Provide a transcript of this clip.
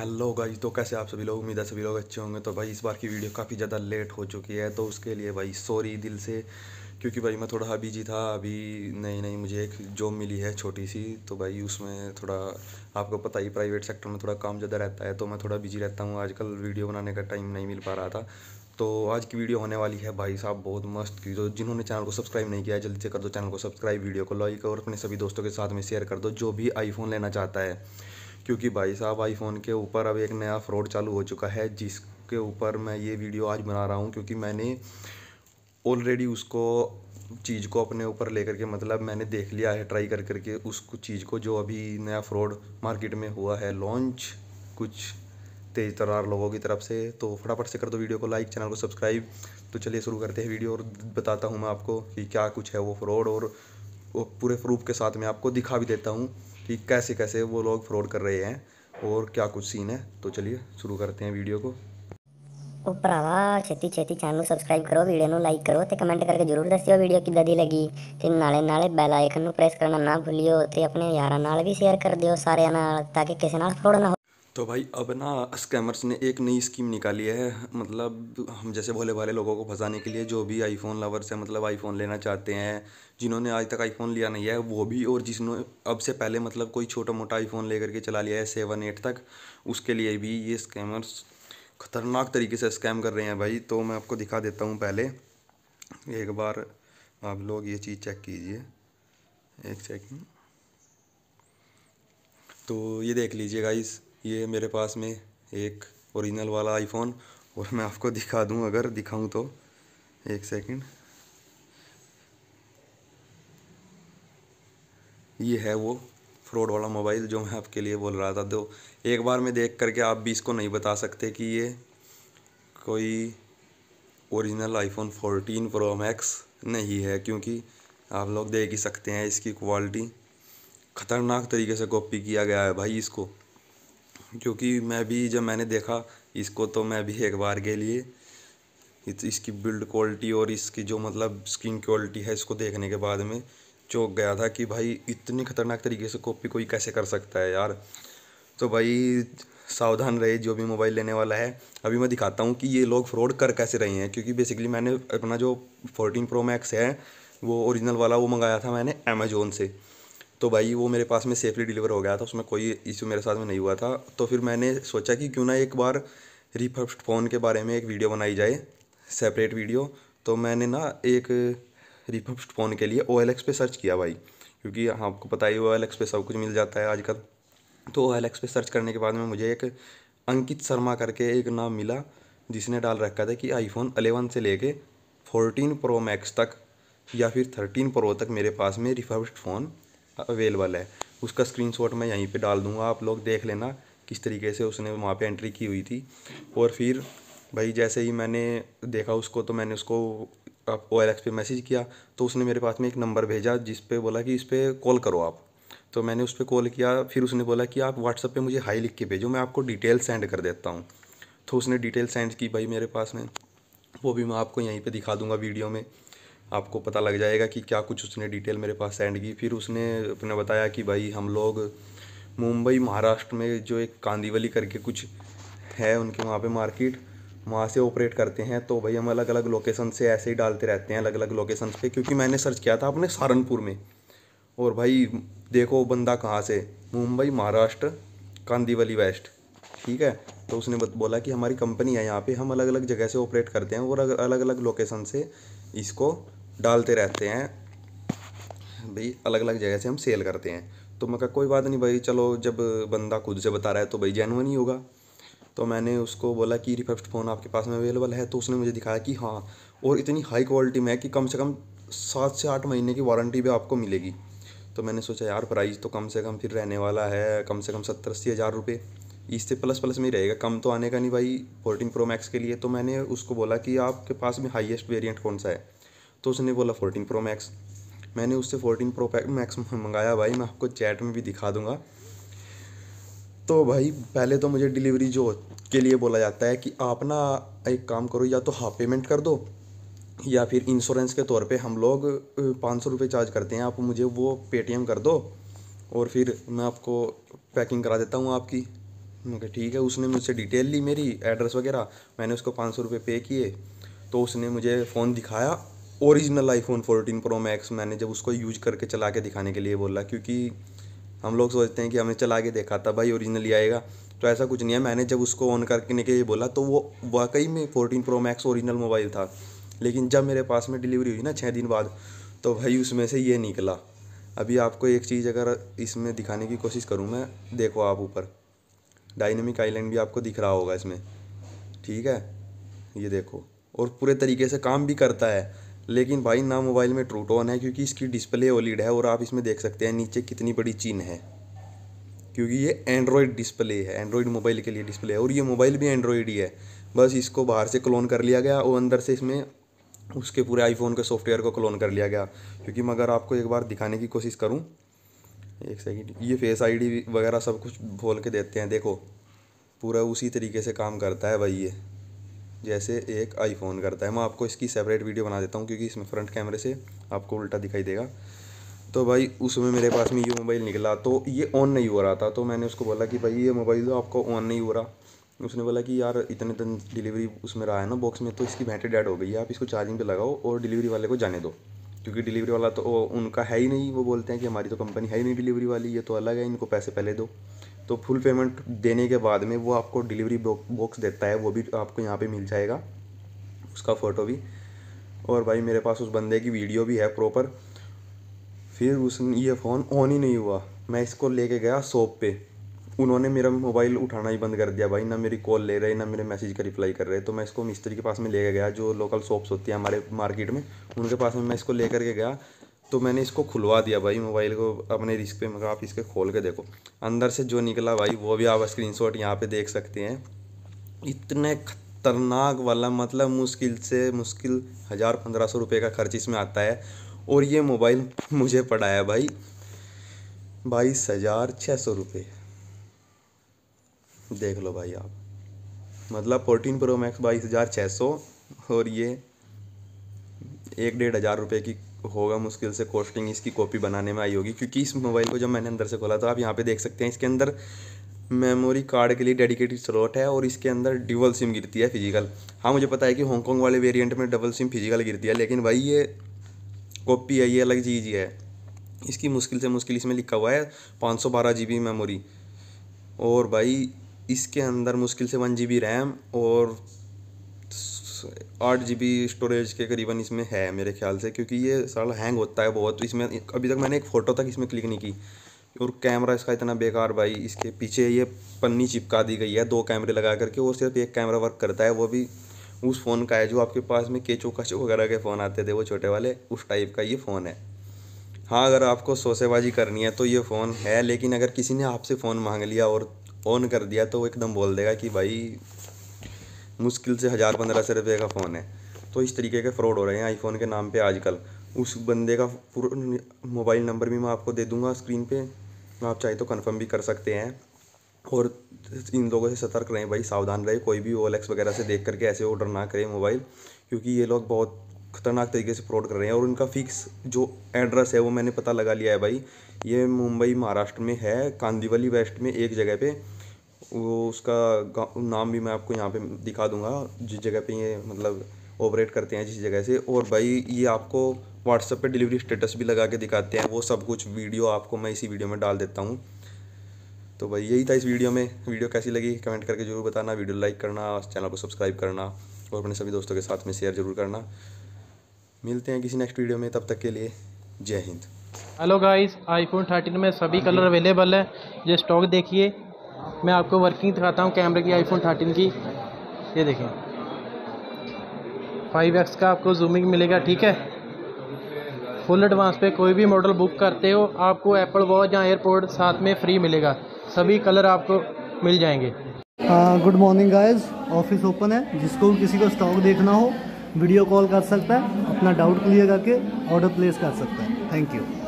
hello guys तो कैसे आप सभी लोग उम्मीद है सभी लोग अच्छे होंगे तो भाई इस बार की वीडियो काफ़ी ज़्यादा लेट हो चुकी है तो उसके लिए भाई सॉरी दिल से क्योंकि भाई मैं थोड़ा बिजी था अभी नहीं नहीं मुझे एक जॉब मिली है छोटी सी तो भाई उसमें थोड़ा आपको पता ही प्राइवेट सेक्टर में थोड़ा काम ज़्यादा रहता है तो मैं थोड़ा बिजी रहता हूँ आजकल वीडियो बनाने का टाइम नहीं मिल पा रहा था तो आज की वीडियो होने वाली है भाई साहब बहुत मस्त की तो जिन्होंने चैनल को सब्सक्राइब नहीं किया जल्दी से कर दो चैनल को सब्सक्राइब वीडियो को लाइक और अपने सभी दोस्तों के साथ में शेयर कर दो जो भी आईफोन लेना चाहता है क्योंकि भाई साहब आईफोन के ऊपर अब एक नया फ्रॉड चालू हो चुका है जिसके ऊपर मैं ये वीडियो आज बना रहा हूँ क्योंकि मैंने ऑलरेडी उसको चीज़ को अपने ऊपर लेकर के मतलब मैंने देख लिया है ट्राई कर करके उस चीज़ को जो अभी नया फ्रॉड मार्केट में हुआ है लॉन्च कुछ तेज़ तरार लोगों की तरफ से तो फटाफट से कर दो वीडियो को लाइक चैनल को सब्सक्राइब तो चलिए शुरू करते हैं वीडियो और बताता हूँ मैं आपको कि क्या कुछ है वो फ्रॉड और वो पूरे प्रूफ के साथ मैं आपको दिखा भी देता हूँ कि कैसे कैसे वो लोग फ्रॉड कर रहे हैं और क्या कुछ सीन है तो चलिए शुरू करते हैं वीडियो को ਉਹ ਭਰਾਵਾ ਛੇਤੀ ਛੇਤੀ ਚੈਨਲ ਸਬਸਕ੍ਰਾਈਬ ਕਰੋ ਵੀਡੀਓ ਨੂੰ ਲਾਈਕ ਕਰੋ ਤੇ ਕਮੈਂਟ ਕਰਕੇ ਜਰੂਰ ਦੱਸਿਓ ਵੀਡੀਓ ਕਿੱਦਾਂ ਦੀ ਲੱਗੀ ਤੇ ਨਾਲੇ ਨਾਲੇ ਬੈਲ ਆਈਕਨ ਨੂੰ ਪ੍ਰੈਸ ਕਰਨਾ ਨਾ ਭੁੱਲਿਓ ਤੇ ਆਪਣੇ ਯਾਰਾਂ ਨਾਲ ਵੀ ਸ਼ੇਅਰ ਕਰ ਦਿਓ ਸਾਰਿਆਂ ਨਾਲ ਤਾਂ ਕਿ ਕਿਸੇ ਨਾਲ ਫਰੋਡ ਨਾ तो भाई अब ना स्कैमर्स ने एक नई स्कीम निकाली है मतलब हम जैसे भोले भाले लोगों को फंसाने के लिए जो भी आईफोन लवर्स हैं मतलब आईफोन लेना चाहते हैं जिन्होंने आज तक आईफोन लिया नहीं है वो भी और जिसने अब से पहले मतलब कोई छोटा मोटा आईफोन ले करके चला लिया है सेवन एट तक उसके लिए भी ये स्कैमर्स ख़तरनाक तरीके से स्कैम कर रहे हैं भाई तो मैं आपको दिखा देता हूँ पहले एक बार आप लोग ये चीज़ चेक कीजिए एक सेकेंड तो ये देख लीजिए इस ये मेरे पास में एक ओरिजिनल वाला आईफोन और मैं आपको दिखा दूं अगर दिखाऊं तो एक सेकंड ये है वो फ्रॉड वाला मोबाइल जो मैं आपके लिए बोल रहा था तो एक बार में देख करके आप भी इसको नहीं बता सकते कि ये कोई ओरिजिनल आईफोन 14 प्रो मैक्स नहीं है क्योंकि आप लोग देख ही सकते हैं इसकी क्वालिटी ख़तरनाक तरीके से कॉपी किया गया है भाई इसको क्योंकि मैं भी जब मैंने देखा इसको तो मैं भी एक बार के लिए इसकी बिल्ड क्वालिटी और इसकी जो मतलब स्किन क्वालिटी है इसको देखने के बाद में चौंक गया था कि भाई इतनी ख़तरनाक तरीके से कॉपी कोई कैसे कर सकता है यार तो भाई सावधान रहे जो भी मोबाइल लेने वाला है अभी मैं दिखाता हूँ कि ये लोग फ्रॉड कर कैसे रहे हैं क्योंकि बेसिकली मैंने अपना जो फोर्टीन प्रो मैक्स है वो ओरिजिनल वाला वो मंगाया था मैंने अमेजोन से तो भाई वो मेरे पास में सेफली डिलीवर हो गया था उसमें कोई इशू मेरे साथ में नहीं हुआ था तो फिर मैंने सोचा कि क्यों ना एक बार रिफर्ब्ड फ़ोन के बारे में एक वीडियो बनाई जाए सेपरेट वीडियो तो मैंने ना एक रिफर्ब्ड फ़ोन के लिए ओ पे सर्च किया भाई क्योंकि आपको पता ही ओ पे सब कुछ मिल जाता है आजकल तो ओ पे सर्च करने के बाद में मुझे एक अंकित शर्मा करके एक नाम मिला जिसने डाल रखा था कि आईफोन अलेवन से लेके 14 प्रो मैक्स तक या फिर थर्टीन प्रो तक मेरे पास में रिफर्ब्ड फ़ोन अवेलेबल है उसका स्क्रीनशॉट मैं यहीं पे डाल दूँगा आप लोग देख लेना किस तरीके से उसने वहाँ पे एंट्री की हुई थी और फिर भाई जैसे ही मैंने देखा उसको तो मैंने उसको ओ एल पे मैसेज किया तो उसने मेरे पास में एक नंबर भेजा जिस पे बोला कि इस पर कॉल करो आप तो मैंने उस पर कॉल किया फिर उसने बोला कि आप व्हाट्सअप पे मुझे हाई लिख के भेजो मैं आपको डिटेल सेंड कर देता हूँ तो उसने डिटेल सेंड की भाई मेरे पास में वो भी मैं आपको यहीं पे दिखा दूँगा वीडियो में आपको पता लग जाएगा कि क्या कुछ उसने डिटेल मेरे पास सेंड की फिर उसने अपने बताया कि भाई हम लोग मुंबई महाराष्ट्र में जो एक कांदीवली करके कुछ है उनके वहाँ पे मार्केट वहाँ से ऑपरेट करते हैं तो भाई हम अलग अलग लोकेशन से ऐसे ही डालते रहते हैं अलग अलग लोकेशन पे क्योंकि मैंने सर्च किया था अपने सहारनपुर में और भाई देखो बंदा कहाँ से मुंबई महाराष्ट्र कांदीवली वेस्ट ठीक है तो उसने बोला कि हमारी कंपनी है यहाँ पे हम अलग अलग जगह से ऑपरेट करते हैं और अलग अलग लोकेशन से इसको डालते रहते हैं भाई अलग अलग जगह से हम सेल करते हैं तो मैं कहा कोई बात नहीं भाई चलो जब बंदा खुद से बता रहा है तो भाई जेनुअन ही होगा तो मैंने उसको बोला कि रिफर्स्ट फ़ोन आपके पास में अवेलेबल है तो उसने मुझे दिखाया कि हाँ और इतनी हाई क्वालिटी में है कि कम से कम सात से आठ महीने की वारंटी भी आपको मिलेगी तो मैंने सोचा यार प्राइस तो कम से कम फिर रहने वाला है कम से कम सत्तर अस्सी हज़ार रुपये इससे प्लस प्लस में ही रहेगा कम तो आने का नहीं भाई फोर्टीन प्रो मैक्स के लिए तो मैंने उसको बोला कि आपके पास में हाईएस्ट वेरियंट कौन सा है तो उसने बोला फोर्टीन प्रो मैक्स मैंने उससे फोर्टीन प्रो मैक्स मंगाया भाई मैं आपको चैट में भी दिखा दूंगा तो भाई पहले तो मुझे डिलीवरी जो के लिए बोला जाता है कि आप ना एक काम करो या तो हाफ पेमेंट कर दो या फिर इंश्योरेंस के तौर पे हम लोग पाँच सौ रुपये चार्ज करते हैं आप मुझे वो पेटीएम कर दो और फिर मैं आपको पैकिंग करा देता हूँ आपकी मैं ठीक है उसने मुझसे डिटेल ली मेरी एड्रेस वगैरह मैंने उसको पाँच सौ रुपये पे किए तो उसने मुझे फ़ोन दिखाया original iPhone fourteen pro max मैंने जब उसको यूज करके चला के दिखाने के लिए बोला क्योंकि हम लोग सोचते हैं कि हमने चला के देखा था भाई ही आएगा तो ऐसा कुछ नहीं है मैंने जब उसको ऑन करने के लिए बोला तो वो वाकई में fourteen pro max original mobile था लेकिन जब मेरे पास में डिलीवरी हुई ना छः दिन बाद तो भाई उसमें से ये निकला अभी आपको एक चीज़ अगर इसमें दिखाने की कोशिश करूँ मैं देखो आप ऊपर डायनेमिक आइलैंड भी आपको दिख रहा होगा इसमें ठीक है ये देखो और पूरे तरीके से काम भी करता है लेकिन भाई ना मोबाइल में ट्रूटॉन है क्योंकि इसकी डिस्प्ले ओलिड है और आप इसमें देख सकते हैं नीचे कितनी बड़ी चीन है क्योंकि ये एंड्रॉयड डिस्प्ले है एंड्रॉयड मोबाइल के लिए डिस्प्ले है और ये मोबाइल भी एंड्रॉयड ही है बस इसको बाहर से क्लोन कर लिया गया और अंदर से इसमें उसके पूरे आईफोन के सॉफ्टवेयर को क्लोन कर लिया गया क्योंकि मैं अगर आपको एक बार दिखाने की कोशिश करूँ एक सेकेंड ये फेस आईडी वगैरह सब कुछ खोल के देते हैं देखो पूरा उसी तरीके से काम करता है भाई ये जैसे एक आईफोन करता है मैं आपको इसकी सेपरेट वीडियो बना देता हूँ क्योंकि इसमें फ्रंट कैमरे से आपको उल्टा दिखाई देगा तो भाई उसमें मेरे पास में ये मोबाइल निकला तो ये ऑन नहीं हो रहा था तो मैंने उसको बोला कि भाई ये मोबाइल तो आपको ऑन नहीं हो रहा उसने बोला कि यार इतने दिन डिलीवरी उसमें रहा है ना बॉक्स में तो इसकी बैटरी डेड हो गई है आप इसको चार्जिंग पे लगाओ और डिलीवरी वाले को जाने दो क्योंकि डिलीवरी वाला तो उनका है ही नहीं वो बोलते हैं कि हमारी तो कंपनी है ही नहीं डिलीवरी वाली ये तो अलग है इनको पैसे पहले दो तो फुल पेमेंट देने के बाद में वो आपको डिलीवरी बॉक्स देता है वो भी आपको यहाँ पर मिल जाएगा उसका फ़ोटो भी और भाई मेरे पास उस बंदे की वीडियो भी है प्रॉपर फिर उसने ये फ़ोन ऑन ही नहीं हुआ मैं इसको लेके गया शॉप पे उन्होंने मेरा मोबाइल उठाना ही बंद कर दिया भाई ना मेरी कॉल ले रहे ना मेरे मैसेज का रिप्लाई कर रहे तो मैं इसको मिस्त्री के पास में लेके गया जो लोकल शॉप्स होती हैं हमारे मार्केट में उनके पास में मैं इसको ले करके गया तो मैंने इसको खुलवा दिया भाई मोबाइल को अपने रिस्क पे मगर मतलब आप इसके खोल के देखो अंदर से जो निकला भाई वो भी आप स्क्रीन शॉट यहाँ पर देख सकते हैं इतने खतरनाक वाला मतलब मुश्किल से मुश्किल हज़ार पंद्रह सौ रुपये का खर्च इसमें आता है और ये मोबाइल मुझे पड़ा है भाई बाईस हज़ार छः सौ रुपये देख लो भाई आप मतलब फोर्टीन प्रो मैक्स बाईस हज़ार छः सौ और ये एक डेढ़ हज़ार रुपये की होगा मुश्किल से कॉस्टिंग इसकी कॉपी बनाने में आई होगी क्योंकि इस मोबाइल को जब मैंने अंदर से खोला तो आप यहाँ पे देख सकते हैं इसके अंदर मेमोरी कार्ड के लिए डेडिकेटेड स्लॉट है और इसके अंदर डबल सिम गिरती है फिजिकल हाँ मुझे पता है कि हांगकॉन्ग वाले वेरियंट में डबल सिम फिजिकल गिरती है लेकिन भाई ये कॉपी है ये अलग चीज़ है इसकी मुश्किल से मुश्किल इसमें लिखा हुआ है पाँच सौ बारह जी बी मेमोरी और भाई इसके अंदर मुश्किल से वन जी रैम और आठ जी स्टोरेज के करीबन इसमें है मेरे ख्याल से क्योंकि ये साल हैंग होता है बहुत इसमें अभी तक मैंने एक फ़ोटो तक इसमें क्लिक नहीं की और कैमरा इसका इतना बेकार भाई इसके पीछे ये पन्नी चिपका दी गई है दो कैमरे लगा करके और सिर्फ एक कैमरा वर्क करता है वो भी उस फ़ोन का है जो आपके पास में केचो कचो वगैरह के फ़ोन आते थे वो छोटे वाले उस टाइप का ये फ़ोन है हाँ अगर आपको सोसेबाजी करनी है तो ये फ़ोन है लेकिन अगर किसी ने आपसे फ़ोन मांग लिया और ऑन कर दिया तो वो एकदम बोल देगा कि भाई मुश्किल से हज़ार पंद्रह सौ रुपये का फ़ोन है तो इस तरीके के फ्रॉड हो रहे हैं आईफोन के नाम पे आजकल उस बंदे का पूरा मोबाइल नंबर भी मैं आपको दे दूंगा स्क्रीन पे आप चाहे तो कंफर्म भी कर सकते हैं और इन लोगों से सतर्क रहें भाई सावधान रहे कोई भी ओलेक्स वगैरह से देख करके ऐसे ऑर्डर ना करें मोबाइल क्योंकि ये लोग बहुत ख़तरनाक तरीके से फ्रॉड कर रहे हैं और उनका फिक्स जो एड्रेस है वो मैंने पता लगा लिया है भाई ये मुंबई महाराष्ट्र में है कांदीवली वेस्ट में एक जगह पे वो उसका नाम भी मैं आपको यहाँ पे दिखा दूंगा जिस जगह पे ये मतलब ऑपरेट करते हैं जिस जगह से और भाई ये आपको व्हाट्सएप पे डिलीवरी स्टेटस भी लगा के दिखाते हैं वो सब कुछ वीडियो आपको मैं इसी वीडियो में डाल देता हूँ तो भाई यही था इस वीडियो में वीडियो कैसी लगी कमेंट करके जरूर बताना वीडियो लाइक करना चैनल को सब्सक्राइब करना और अपने सभी दोस्तों के साथ में शेयर जरूर करना मिलते हैं किसी नेक्स्ट वीडियो में तब तक के लिए जय हिंद हेलो गाइस आईफोन 13 में सभी कलर अवेलेबल है ये स्टॉक देखिए मैं आपको वर्किंग दिखाता हूँ कैमरे की आईफोन 13 की ये देखें 5x का आपको जूमिंग मिलेगा ठीक है फुल एडवांस पे कोई भी मॉडल बुक करते हो आपको एप्पल वॉच या एयरपोर्ट साथ में फ्री मिलेगा सभी कलर आपको मिल जाएंगे good morning guys office open है जिसको किसी को स्टॉक देखना हो वीडियो कॉल कर सकता है अपना डाउट क्लियर करके ऑर्डर प्लेस कर सकता है थैंक यू